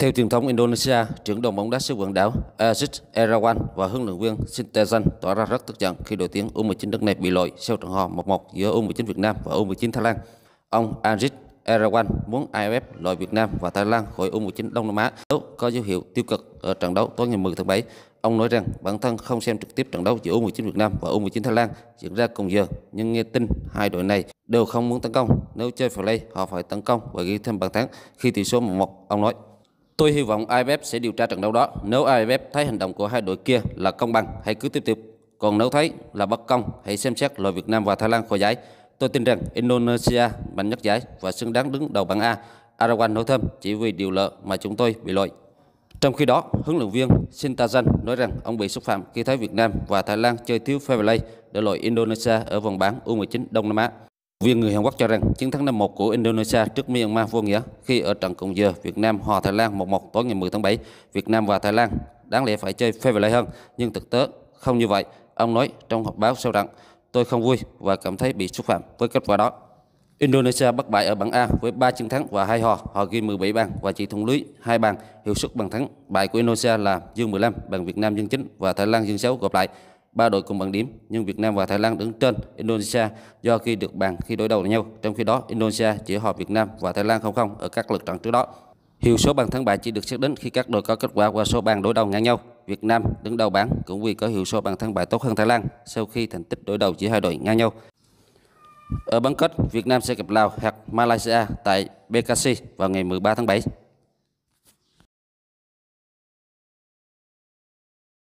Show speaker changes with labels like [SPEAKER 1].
[SPEAKER 1] Theo truyền thông Indonesia, trưởng đoàn bóng đá xứ quần đảo Aziz Erawan và huấn luyện viên Sintezan tỏ ra rất tức giận khi đội tuyển U19 nước này bị loại sau trận hòa 1-1 giữa U19 Việt Nam và U19 Thái Lan. Ông Aziz Erawan muốn AFF loại Việt Nam và Thái Lan khỏi U19 Đông Nam Á nếu có dấu hiệu tiêu cực ở trận đấu tối ngày 10 tháng 7. Ông nói rằng bản thân không xem trực tiếp trận đấu giữa U19 Việt Nam và U19 Thái Lan diễn ra cùng giờ, nhưng nghe tin hai đội này đều không muốn tấn công. Nếu chơi play, họ phải tấn công và ghi thêm bàn thắng khi tỷ số 1-1, ông nói. Tôi hy vọng AFF sẽ điều tra trận đấu đó. Nếu AFF thấy hành động của hai đội kia là công bằng, hãy cứ tiếp tục. Còn nếu thấy là bất công, hãy xem xét loại Việt Nam và Thái Lan khỏi giải. Tôi tin rằng Indonesia mạnh nhất giải và xứng đáng đứng đầu bảng A. Arawan nói thêm chỉ vì điều lợ mà chúng tôi bị loại. Trong khi đó, huấn luyện viên Sintazan nói rằng ông bị xúc phạm khi thấy Việt Nam và Thái Lan chơi thiếu fair play để loại Indonesia ở vòng bảng U19 Đông Nam Á. Viên người Hàn Quốc cho rằng chiến thắng 5-1 của Indonesia trước Myanmar vô nghĩa khi ở trận cùng giờ Việt Nam hòa Thái Lan 1-1 tối ngày 10 tháng 7. Việt Nam và Thái Lan đáng lẽ phải chơi phê về lại hơn, nhưng thực tế không như vậy. Ông nói trong họp báo sau trận, tôi không vui và cảm thấy bị xúc phạm với kết quả đó. Indonesia bất bại ở bảng A với 3 chiến thắng và 2 hòa, họ ghi 17 bàn và chỉ thủng lưới 2 bàn. Hiệu suất bàn thắng bại của Indonesia là dương 15, bằng Việt Nam dương 9 và Thái Lan dương 6 gộp lại ba đội cùng bằng điểm nhưng Việt Nam và Thái Lan đứng trên Indonesia do khi được bàn khi đối đầu nhau. Trong khi đó, Indonesia chỉ họp Việt Nam và Thái Lan không không ở các lượt trận trước đó. Hiệu số bàn thắng bại chỉ được xác định khi các đội có kết quả qua số bàn đối đầu ngang nhau. Việt Nam đứng đầu bảng cũng vì có hiệu số bàn thắng bại tốt hơn Thái Lan sau khi thành tích đối đầu giữa hai đội ngang nhau. Ở bán kết, Việt Nam sẽ gặp Lào hoặc Malaysia tại BKC vào ngày 13 tháng 7.